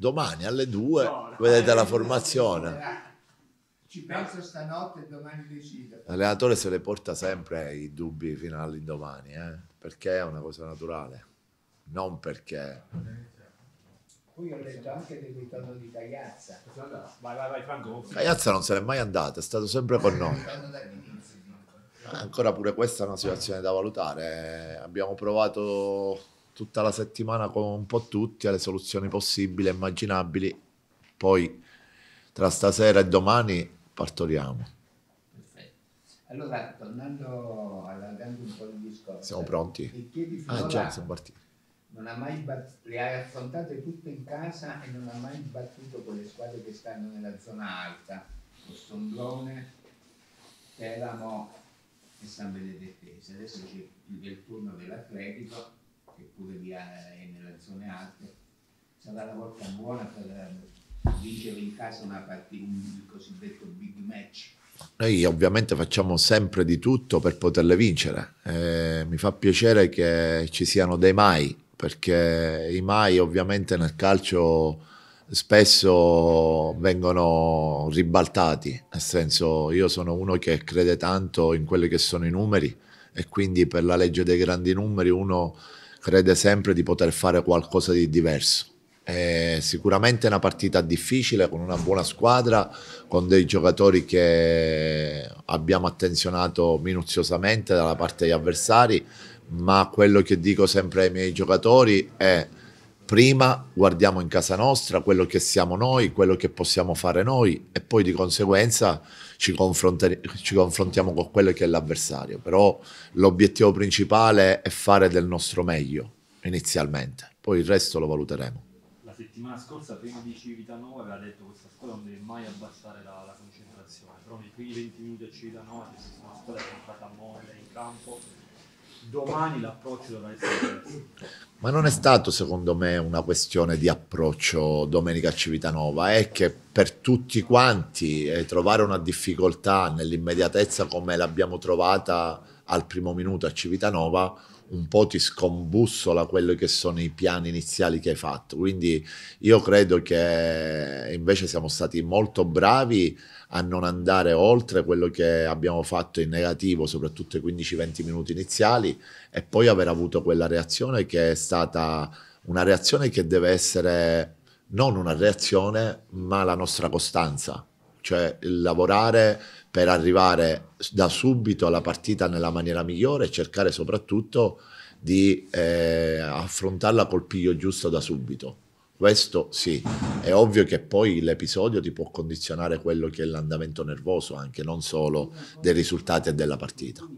Domani alle 2 no, vedete la formazione. Eh, ci penso stanotte e domani decido. L'allenatore se le porta sempre i dubbi fino all'indomani, eh? perché è una cosa naturale, non perché... Poi ho letto anche del ritorno di Cagliazza. Esatto. Vai, vai, vai, Franco. Cagliazza non se n'è mai andata, è stato sempre con noi. Ancora pure questa è una situazione da valutare. Abbiamo provato tutta la settimana con un po' tutti alle soluzioni possibili e immaginabili. Poi tra stasera e domani partoriamo. Perfetto. Allora, tornando, allargando un po' il discorso. Siamo pronti? ah già, siamo partiti. Non ha mai bat- le hai affrontate tutte in casa e non ha mai battuto con le squadre che stanno nella zona alta, Stomblone, Teramo e San Benedettese. Adesso c'è il turno dell'Atletico che pure lì è nella zona alta, sarà la volta buona per eh, vincere in casa una partita, un cosiddetto big match. Noi ovviamente facciamo sempre di tutto per poterle vincere. Eh, mi fa piacere che ci siano dei mai, perché i mai ovviamente nel calcio spesso vengono ribaltati, nel senso io sono uno che crede tanto in quelli che sono i numeri e quindi per la legge dei grandi numeri uno crede sempre di poter fare qualcosa di diverso. È sicuramente una partita difficile con una buona squadra, con dei giocatori che abbiamo attenzionato minuziosamente dalla parte degli avversari, ma quello che dico sempre ai miei giocatori è prima guardiamo in casa nostra quello che siamo noi, quello che possiamo fare noi e poi di conseguenza ci, ci, confrontiamo con quello che è l'avversario. Però l'obiettivo principale è fare del nostro meglio inizialmente, poi il resto lo valuteremo. La settimana scorsa, prima di Civitanova, aveva detto che questa scuola non deve mai abbassare la, la concentrazione, però nei primi 20 minuti a Civitanova c'è stata una scuola che è entrata a molle in campo domani l'approccio dovrà essere diverso. Ma non è stato secondo me una questione di approccio domenica a Civitanova, è che per tutti quanti eh, trovare una difficoltà nell'immediatezza come l'abbiamo trovata al primo minuto a Civitanova un po' ti scombussola quelli che sono i piani iniziali che hai fatto. Quindi io credo che invece siamo stati molto bravi a non andare oltre quello che abbiamo fatto in negativo, soprattutto i 15-20 minuti iniziali, e poi aver avuto quella reazione che è stata una reazione che deve essere non una reazione, ma la nostra costanza cioè lavorare per arrivare da subito alla partita nella maniera migliore e cercare soprattutto di eh, affrontarla col piglio giusto da subito. Questo sì, è ovvio che poi l'episodio ti può condizionare quello che è l'andamento nervoso, anche non solo dei risultati e della partita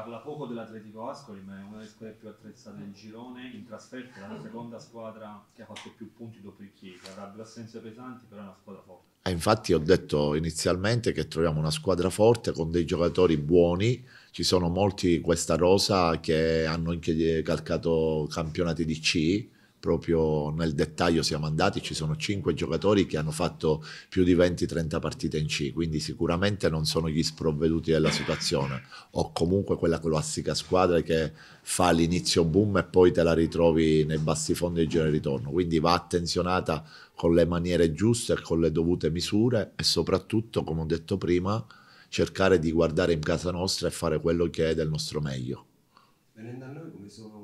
parla poco dell'Atletico Ascoli, ma è una delle squadre più attrezzate del girone, in trasferta è la seconda squadra che ha fatto più punti dopo il Chiesa. avrà due assenze pesanti, però è una squadra forte. Eh, infatti ho detto inizialmente che troviamo una squadra forte con dei giocatori buoni, ci sono molti questa rosa che hanno anche calcato campionati di C, proprio nel dettaglio siamo andati, ci sono cinque giocatori che hanno fatto più di 20-30 partite in C, quindi sicuramente non sono gli sprovveduti della situazione o comunque quella classica squadra che fa l'inizio boom e poi te la ritrovi nei bassi fondi di giro e ritorno, quindi va attenzionata con le maniere giuste e con le dovute misure e soprattutto, come ho detto prima, cercare di guardare in casa nostra e fare quello che è del nostro meglio. Venendo a noi come sono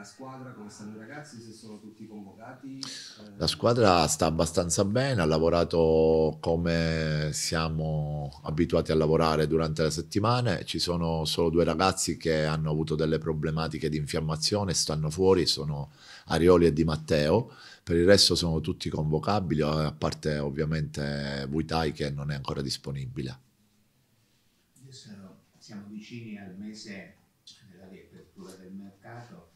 la squadra come stanno i ragazzi, se sono tutti convocati? Eh... La squadra sta abbastanza bene, ha lavorato come siamo abituati a lavorare durante le settimane, ci sono solo due ragazzi che hanno avuto delle problematiche di infiammazione, stanno fuori, sono Arioli e Di Matteo, per il resto sono tutti convocabili, a parte ovviamente Vuitai che non è ancora disponibile. siamo vicini al mese della riapertura del mercato,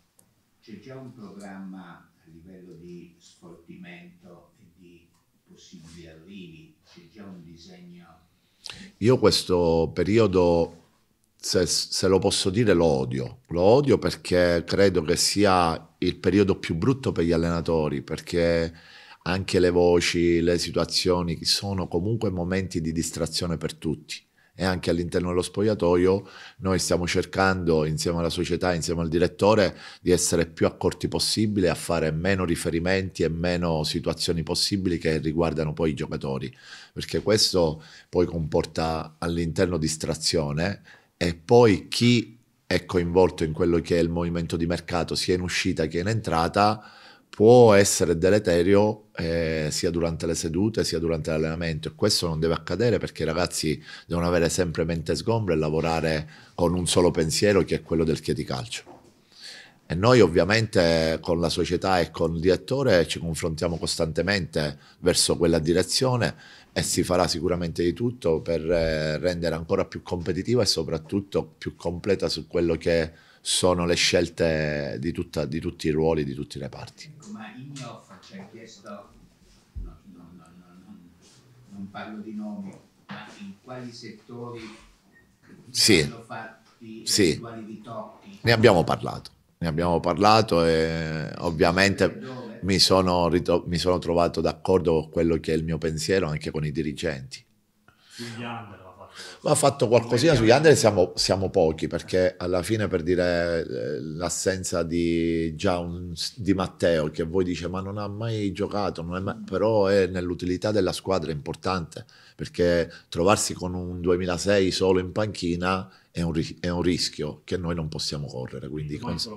c'è già un programma a livello di sfoltimento e di possibili arrivi, c'è già un disegno. Io questo periodo, se, se, lo posso dire, lo odio. Lo odio perché credo che sia il periodo più brutto per gli allenatori, perché anche le voci, le situazioni sono comunque momenti di distrazione per tutti e anche all'interno dello spogliatoio noi stiamo cercando insieme alla società, insieme al direttore di essere più accorti possibile a fare meno riferimenti e meno situazioni possibili che riguardano poi i giocatori perché questo poi comporta all'interno distrazione e poi chi è coinvolto in quello che è il movimento di mercato sia in uscita che in entrata può essere deleterio eh, sia durante le sedute sia durante l'allenamento e questo non deve accadere perché i ragazzi devono avere sempre mente sgombra e lavorare con un solo pensiero che è quello del calcio. E noi ovviamente con la società e con il direttore ci confrontiamo costantemente verso quella direzione e si farà sicuramente di tutto per eh, rendere ancora più competitiva e soprattutto più completa su quello che sono le scelte di, tutta, di tutti i ruoli, di tutte le parti. Ecco, ma in offer ci ha chiesto, no, no, no, non parlo di nomi, ma in quali settori sì. sono fatti sì. Tocchi? Ne abbiamo parlato, ne abbiamo parlato e ovviamente... Mi sono, mi sono, trovato d'accordo con quello che è il mio pensiero anche con i dirigenti. Sugli under. Ma ha fatto qualcosina sugli under siamo, siamo, pochi perché alla fine per dire eh, l'assenza di, un, di Matteo che voi dice ma non ha mai giocato, è mai, però è nell'utilità della squadra è importante perché trovarsi con un 2006 solo in panchina è un, è un rischio che noi non possiamo correre. Quindi, non cons-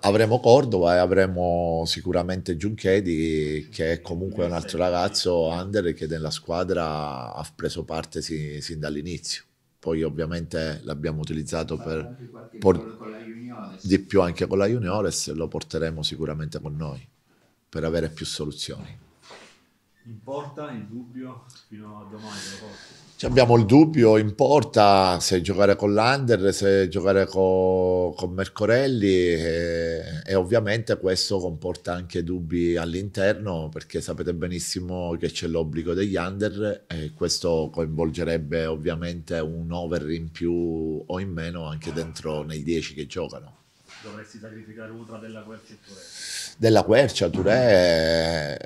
avremo Cordova e avremo sicuramente Giunchedi che è comunque un altro ragazzo under che nella squadra ha preso parte sin, sin dall'inizio poi ovviamente l'abbiamo utilizzato per di più anche con la Juniores lo porteremo sicuramente con noi per avere più soluzioni Importa il dubbio fino a domani? abbiamo il dubbio, importa se giocare con l'Under, se giocare con, con Mercorelli e, e, ovviamente questo comporta anche dubbi all'interno perché sapete benissimo che c'è l'obbligo degli Under e questo coinvolgerebbe ovviamente un over in più o in meno anche dentro nei 10 che giocano dovresti sacrificare Utra della Quercia e Touré? Della Quercia, Turè,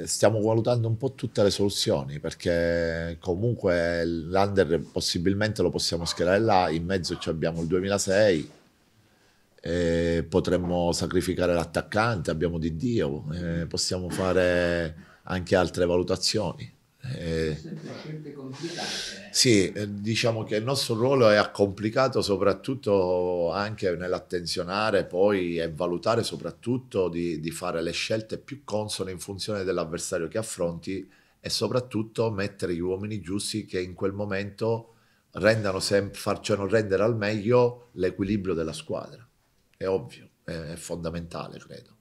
eh, stiamo valutando un po' tutte le soluzioni perché comunque l'Under possibilmente lo possiamo schierare là, in mezzo abbiamo il 2006, eh, potremmo sacrificare l'attaccante, abbiamo di Dio, eh, possiamo fare anche altre valutazioni. Eh, sì, eh, diciamo che il nostro ruolo è complicato soprattutto anche nell'attenzionare poi e valutare soprattutto di, di fare le scelte più consone in funzione dell'avversario che affronti e soprattutto mettere gli uomini giusti che in quel momento rendano sempre, facciano rendere al meglio l'equilibrio della squadra. È ovvio, è, è fondamentale credo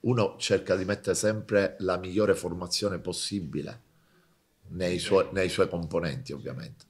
uno cerca di mettere sempre la migliore formazione possibile nei, suoi, nei suoi componenti, ovviamente.